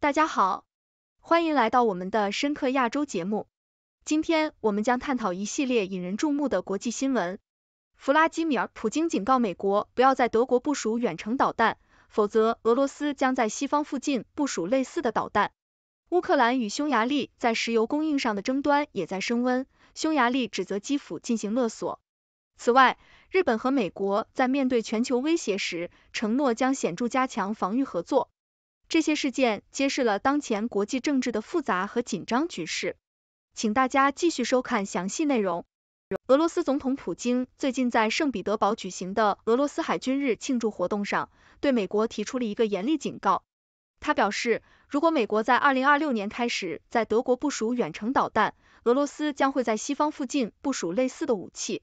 大家好，欢迎来到我们的深刻亚洲节目。今天我们将探讨一系列引人注目的国际新闻。弗拉基米尔·普京警告美国不要在德国部署远程导弹，否则俄罗斯将在西方附近部署类似的导弹。乌克兰与匈牙利在石油供应上的争端也在升温，匈牙利指责基辅进行勒索。此外，日本和美国在面对全球威胁时承诺将显著加强防御合作。这些事件揭示了当前国际政治的复杂和紧张局势，请大家继续收看详细内容。俄罗斯总统普京最近在圣彼得堡举行的俄罗斯海军日庆祝活动上，对美国提出了一个严厉警告。他表示，如果美国在二零二六年开始在德国部署远程导弹，俄罗斯将会在西方附近部署类似的武器。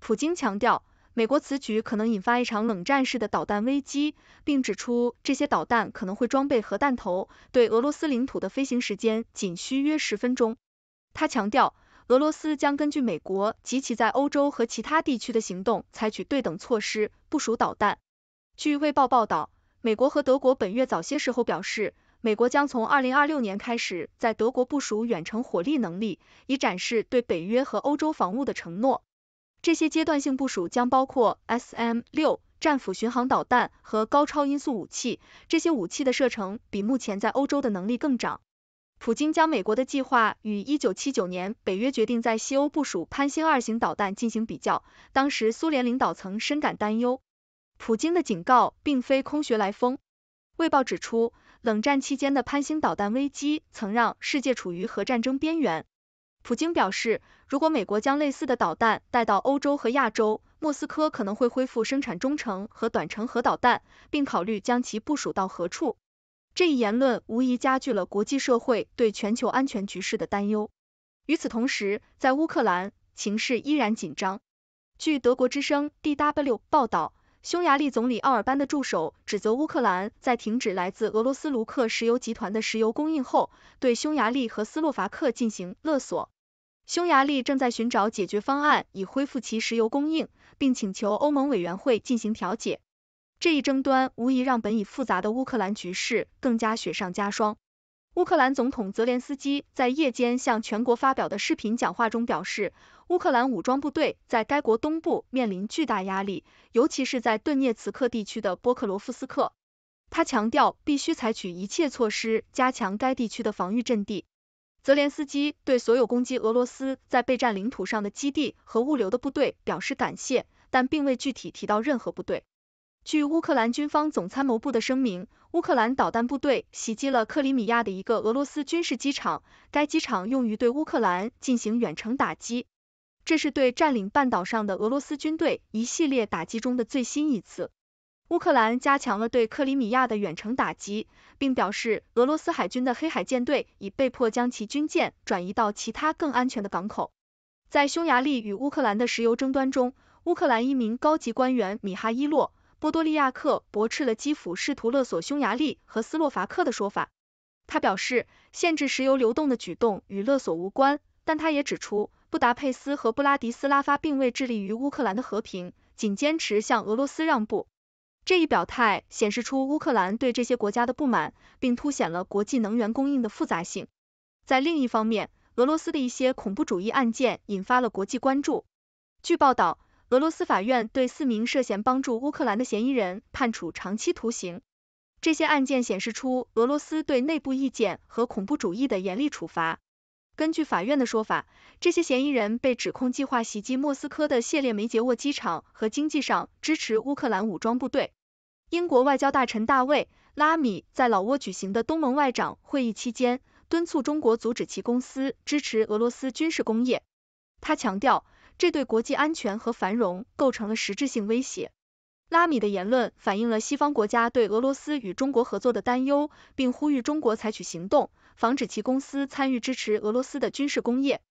普京强调。美国此举可能引发一场冷战式的导弹危机，并指出这些导弹可能会装备核弹头，对俄罗斯领土的飞行时间仅需约十分钟。他强调，俄罗斯将根据美国及其在欧洲和其他地区的行动，采取对等措施部署导弹。据卫报报道，美国和德国本月早些时候表示，美国将从二零二六年开始在德国部署远程火力能力，以展示对北约和欧洲防务的承诺。这些阶段性部署将包括 SM 六战斧巡航导弹和高超音速武器，这些武器的射程比目前在欧洲的能力更长。普京将美国的计划与一九七九年北约决定在西欧部署潘兴二型导弹进行比较，当时苏联领导层深感担忧。普京的警告并非空穴来风。卫报指出，冷战期间的潘兴导弹危机曾让世界处于核战争边缘。普京表示，如果美国将类似的导弹带到欧洲和亚洲，莫斯科可能会恢复生产中程和短程核导弹，并考虑将其部署到何处。这一言论无疑加剧了国际社会对全球安全局势的担忧。与此同时，在乌克兰，情势依然紧张。据德国之声 （DW） 报道，匈牙利总理奥尔班的助手指责乌克兰在停止来自俄罗斯卢克石油集团的石油供应后，对匈牙利和斯洛伐克进行勒索。匈牙利正在寻找解决方案，以恢复其石油供应，并请求欧盟委员会进行调解。这一争端无疑让本已复杂的乌克兰局势更加雪上加霜。乌克兰总统泽连斯基在夜间向全国发表的视频讲话中表示，乌克兰武装部队在该国东部面临巨大压力，尤其是在顿涅茨克地区的波克罗夫斯克。他强调，必须采取一切措施加强该地区的防御阵地。泽连斯基对所有攻击俄罗斯在被占领土上的基地和物流的部队表示感谢，但并未具体提到任何部队。据乌克兰军方总参谋部的声明，乌克兰导弹部队袭击了克里米亚的一个俄罗斯军事机场，该机场用于对乌克兰进行远程打击。这是对占领半岛上的俄罗斯军队一系列打击中的最新一次。乌克兰加强了对克里米亚的远程打击，并表示俄罗斯海军的黑海舰队已被迫将其军舰转移到其他更安全的港口。在匈牙利与乌克兰的石油争端中，乌克兰一名高级官员米哈伊洛·波多利亚克驳斥了基辅试图勒索匈牙利和斯洛伐克的说法。他表示，限制石油流动的举动与勒索无关，但他也指出，布达佩斯和布拉迪斯拉发并未致力于乌克兰的和平，仅坚持向俄罗斯让步。这一表态显示出乌克兰对这些国家的不满，并凸显了国际能源供应的复杂性。在另一方面，俄罗斯的一些恐怖主义案件引发了国际关注。据报道，俄罗斯法院对四名涉嫌帮助乌克兰的嫌疑人判处长期徒刑。这些案件显示出俄罗斯对内部意见和恐怖主义的严厉处罚。根据法院的说法，这些嫌疑人被指控计划袭击莫斯科的谢列梅捷沃机场和经济上支持乌克兰武装部队。英国外交大臣大卫·拉米在老挝举行的东盟外长会议期间，敦促中国阻止其公司支持俄罗斯军事工业。他强调，这对国际安全和繁荣构成了实质性威胁。拉米的言论反映了西方国家对俄罗斯与中国合作的担忧，并呼吁中国采取行动，防止其公司参与支持俄罗斯的军事工业。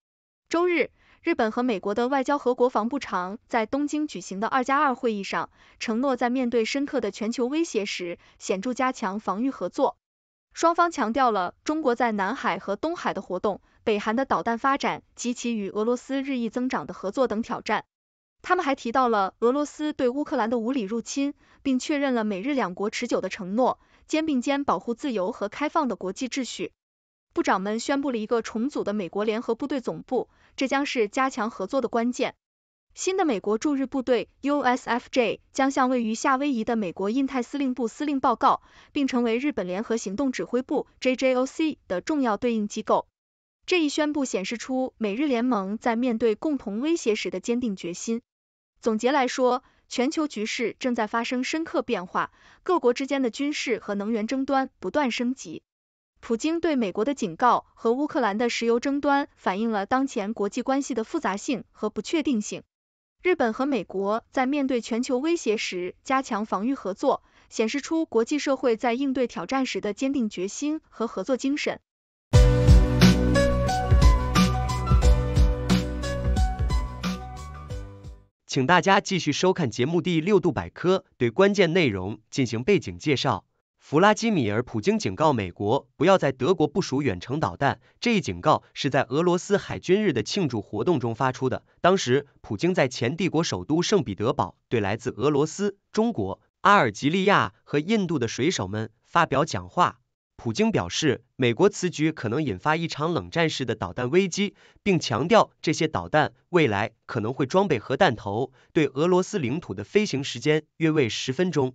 周日。日本和美国的外交和国防部长在东京举行的二加二会议上，承诺在面对深刻的全球威胁时，显著加强防御合作。双方强调了中国在南海和东海的活动、北韩的导弹发展及其与俄罗斯日益增长的合作等挑战。他们还提到了俄罗斯对乌克兰的无理入侵，并确认了美日两国持久的承诺，肩并肩保护自由和开放的国际秩序。部长们宣布了一个重组的美国联合部队总部。这将是加强合作的关键。新的美国驻日部队 （USFJ） 将向位于夏威夷的美国印太司令部司令报告，并成为日本联合行动指挥部 （JJOC） 的重要对应机构。这一宣布显示出美日联盟在面对共同威胁时的坚定决心。总结来说，全球局势正在发生深刻变化，各国之间的军事和能源争端不断升级。普京对美国的警告和乌克兰的石油争端，反映了当前国际关系的复杂性和不确定性。日本和美国在面对全球威胁时加强防御合作，显示出国际社会在应对挑战时的坚定决心和合作精神。请大家继续收看节目第六度百科，对关键内容进行背景介绍。弗拉基米尔·普京警告美国不要在德国部署远程导弹。这一警告是在俄罗斯海军日的庆祝活动中发出的。当时，普京在前帝国首都圣彼得堡对来自俄罗斯、中国、阿尔及利亚和印度的水手们发表讲话。普京表示，美国此举可能引发一场冷战式的导弹危机，并强调这些导弹未来可能会装备核弹头，对俄罗斯领土的飞行时间约为十分钟。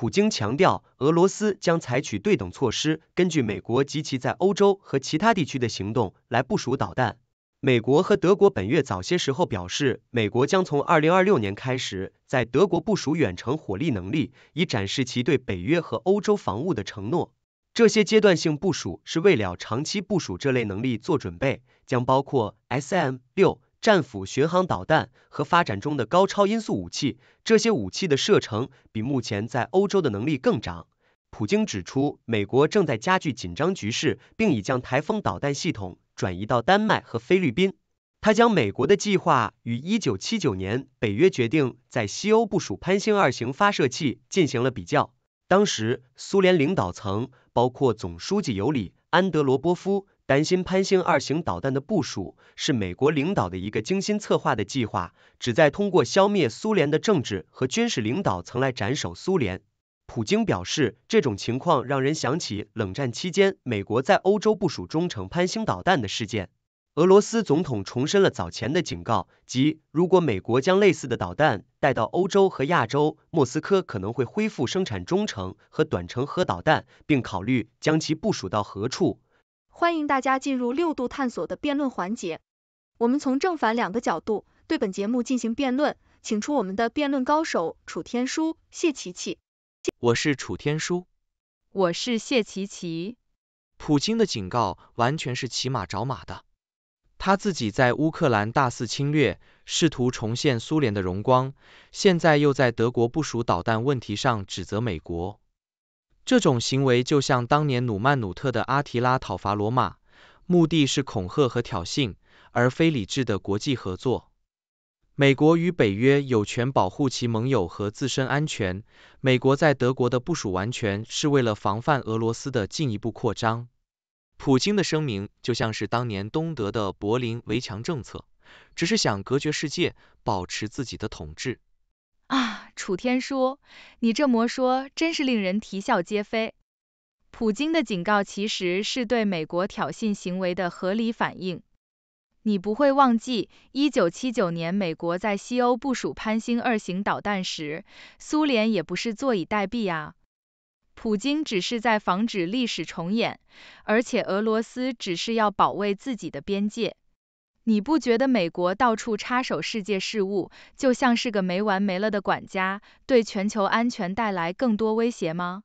普京强调，俄罗斯将采取对等措施，根据美国及其在欧洲和其他地区的行动来部署导弹。美国和德国本月早些时候表示，美国将从2026年开始在德国部署远程火力能力，以展示其对北约和欧洲防务的承诺。这些阶段性部署是为了长期部署这类能力做准备，将包括 SM-6。战斧巡航导弹和发展中的高超音速武器，这些武器的射程比目前在欧洲的能力更长。普京指出，美国正在加剧紧张局势，并已将台风导弹系统转移到丹麦和菲律宾。他将美国的计划与一九七九年北约决定在西欧部署潘兴二型发射器进行了比较。当时，苏联领导层包括总书记尤里·安德罗波夫。担心潘兴二型导弹的部署是美国领导的一个精心策划的计划，旨在通过消灭苏联的政治和军事领导层来斩首苏联。普京表示，这种情况让人想起冷战期间美国在欧洲部署中程潘兴导弹的事件。俄罗斯总统重申了早前的警告，即如果美国将类似的导弹带到欧洲和亚洲，莫斯科可能会恢复生产中程和短程核导弹，并考虑将其部署到何处。欢迎大家进入六度探索的辩论环节，我们从正反两个角度对本节目进行辩论，请出我们的辩论高手楚天舒、谢琪琪。我是楚天舒，我是谢琪琪。普京的警告完全是骑马找马的，他自己在乌克兰大肆侵略，试图重现苏联的荣光，现在又在德国部署导弹问题上指责美国。这种行为就像当年努曼努特的阿提拉讨伐罗马，目的是恐吓和挑衅，而非理智的国际合作。美国与北约有权保护其盟友和自身安全。美国在德国的部署完全是为了防范俄罗斯的进一步扩张。普京的声明就像是当年东德的柏林围墙政策，只是想隔绝世界，保持自己的统治。啊，楚天舒，你这么说真是令人啼笑皆非。普京的警告其实是对美国挑衅行为的合理反应。你不会忘记，1979年美国在西欧部署潘兴二型导弹时，苏联也不是坐以待毙啊。普京只是在防止历史重演，而且俄罗斯只是要保卫自己的边界。你不觉得美国到处插手世界事务，就像是个没完没了的管家，对全球安全带来更多威胁吗？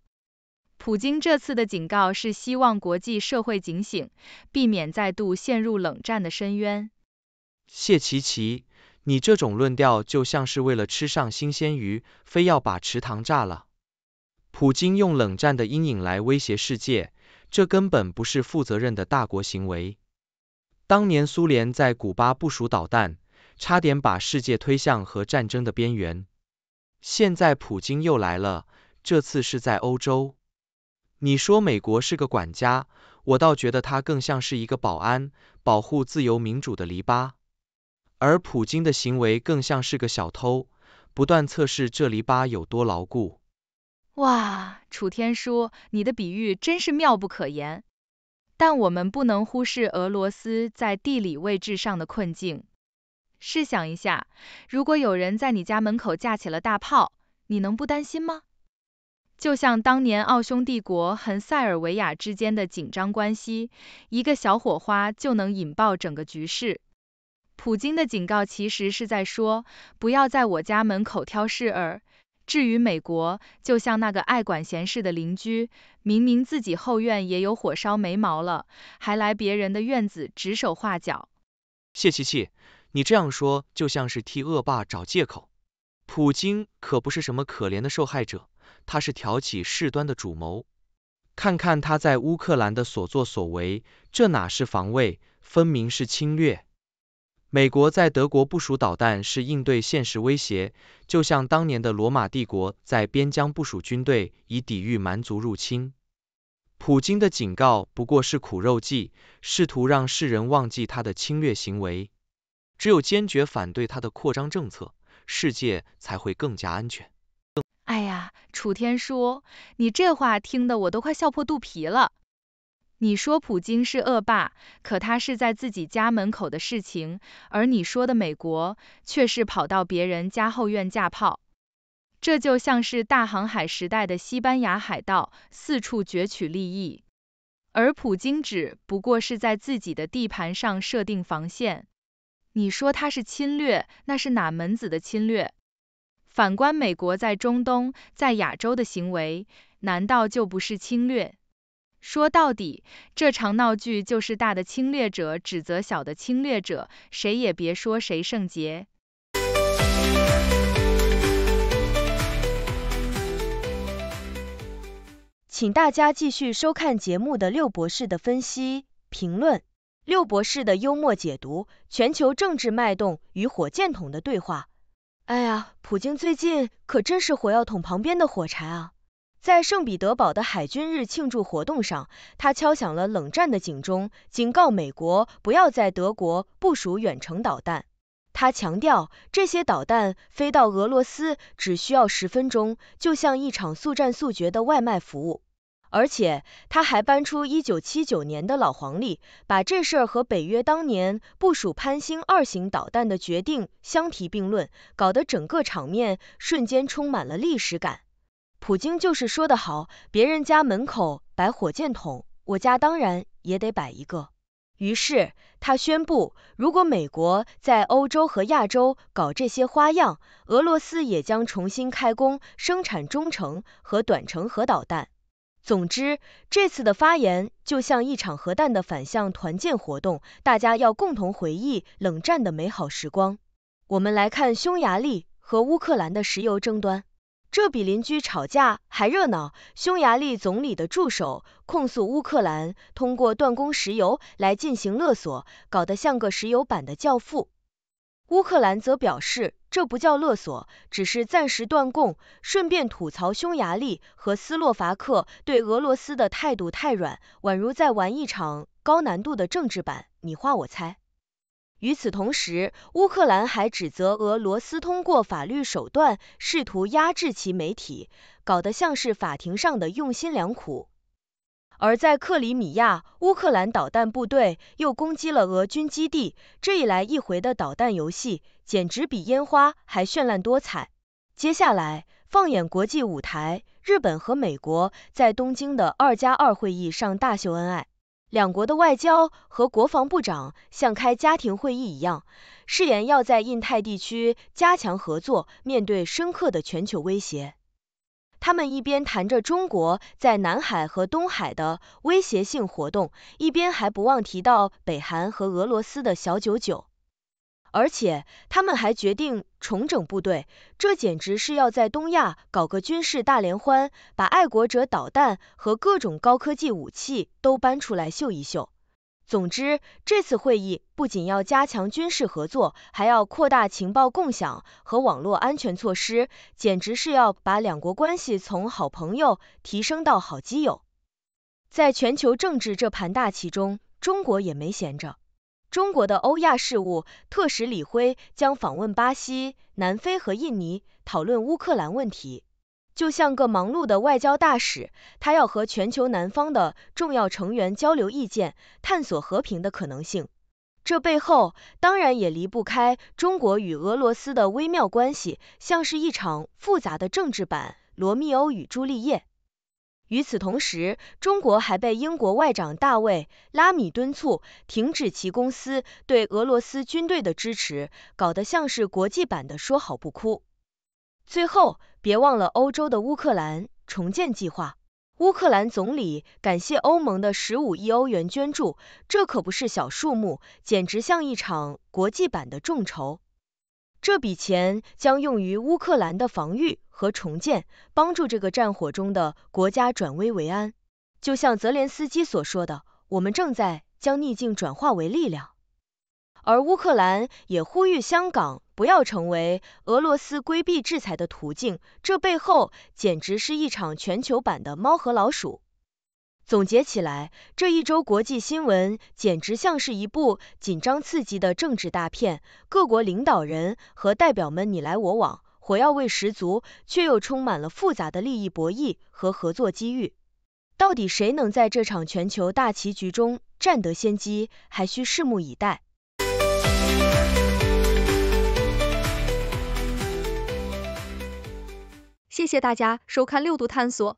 普京这次的警告是希望国际社会警醒，避免再度陷入冷战的深渊。谢琪琪，你这种论调就像是为了吃上新鲜鱼，非要把池塘炸了。普京用冷战的阴影来威胁世界，这根本不是负责任的大国行为。当年苏联在古巴部署导弹，差点把世界推向核战争的边缘。现在普京又来了，这次是在欧洲。你说美国是个管家，我倒觉得他更像是一个保安，保护自由民主的篱笆。而普京的行为更像是个小偷，不断测试这篱笆有多牢固。哇，楚天舒，你的比喻真是妙不可言。但我们不能忽视俄罗斯在地理位置上的困境。试想一下，如果有人在你家门口架起了大炮，你能不担心吗？就像当年奥匈帝国和塞尔维亚之间的紧张关系，一个小火花就能引爆整个局势。普京的警告其实是在说，不要在我家门口挑事儿。至于美国，就像那个爱管闲事的邻居。明明自己后院也有火烧眉毛了，还来别人的院子指手画脚。谢琪琪，你这样说就像是替恶霸找借口。普京可不是什么可怜的受害者，他是挑起事端的主谋。看看他在乌克兰的所作所为，这哪是防卫，分明是侵略。美国在德国部署导弹是应对现实威胁，就像当年的罗马帝国在边疆部署军队以抵御蛮族入侵。普京的警告不过是苦肉计，试图让世人忘记他的侵略行为。只有坚决反对他的扩张政策，世界才会更加安全。哎呀，楚天舒，你这话听得我都快笑破肚皮了。你说普京是恶霸，可他是在自己家门口的事情，而你说的美国却是跑到别人家后院架炮，这就像是大航海时代的西班牙海盗四处攫取利益，而普京只不过是在自己的地盘上设定防线。你说他是侵略，那是哪门子的侵略？反观美国在中东、在亚洲的行为，难道就不是侵略？说到底，这场闹剧就是大的侵略者指责小的侵略者，谁也别说谁圣洁。请大家继续收看节目的六博士的分析评论，六博士的幽默解读，全球政治脉动与火箭筒的对话。哎呀，普京最近可真是火药桶旁边的火柴啊！在圣彼得堡的海军日庆祝活动上，他敲响了冷战的警钟，警告美国不要在德国部署远程导弹。他强调，这些导弹飞到俄罗斯只需要十分钟，就像一场速战速决的外卖服务。而且他还搬出1979年的老黄历，把这事儿和北约当年部署潘兴二型导弹的决定相提并论，搞得整个场面瞬间充满了历史感。普京就是说得好，别人家门口摆火箭筒，我家当然也得摆一个。于是他宣布，如果美国在欧洲和亚洲搞这些花样，俄罗斯也将重新开工生产中程和短程核导弹。总之，这次的发言就像一场核弹的反向团建活动，大家要共同回忆冷战的美好时光。我们来看匈牙利和乌克兰的石油争端。这比邻居吵架还热闹。匈牙利总理的助手控诉乌克兰通过断供石油来进行勒索，搞得像个石油版的教父。乌克兰则表示，这不叫勒索，只是暂时断供，顺便吐槽匈牙利和斯洛伐克对俄罗斯的态度太软，宛如在玩一场高难度的政治版你画我猜。与此同时，乌克兰还指责俄罗斯通过法律手段试图压制其媒体，搞得像是法庭上的用心良苦。而在克里米亚，乌克兰导弹部队又攻击了俄军基地，这一来一回的导弹游戏，简直比烟花还绚烂多彩。接下来，放眼国际舞台，日本和美国在东京的二加二会议上大秀恩爱。两国的外交和国防部长像开家庭会议一样，誓言要在印太地区加强合作，面对深刻的全球威胁。他们一边谈着中国在南海和东海的威胁性活动，一边还不忘提到北韩和俄罗斯的小九九。而且他们还决定重整部队，这简直是要在东亚搞个军事大联欢，把爱国者导弹和各种高科技武器都搬出来秀一秀。总之，这次会议不仅要加强军事合作，还要扩大情报共享和网络安全措施，简直是要把两国关系从好朋友提升到好基友。在全球政治这盘大棋中，中国也没闲着。中国的欧亚事务特使李辉将访问巴西、南非和印尼，讨论乌克兰问题。就像个忙碌的外交大使，他要和全球南方的重要成员交流意见，探索和平的可能性。这背后当然也离不开中国与俄罗斯的微妙关系，像是一场复杂的政治版《罗密欧与朱丽叶》。与此同时，中国还被英国外长大卫·拉米敦促停止其公司对俄罗斯军队的支持，搞得像是国际版的“说好不哭”。最后，别忘了欧洲的乌克兰重建计划，乌克兰总理感谢欧盟的十五亿欧元捐助，这可不是小数目，简直像一场国际版的众筹。这笔钱将用于乌克兰的防御和重建，帮助这个战火中的国家转危为安。就像泽连斯基所说的，我们正在将逆境转化为力量。而乌克兰也呼吁香港不要成为俄罗斯规避制裁的途径，这背后简直是一场全球版的猫和老鼠。总结起来，这一周国际新闻简直像是一部紧张刺激的政治大片，各国领导人和代表们你来我往，火药味十足，却又充满了复杂的利益博弈和合作机遇。到底谁能在这场全球大棋局中占得先机，还需拭目以待。谢谢大家收看六度探索。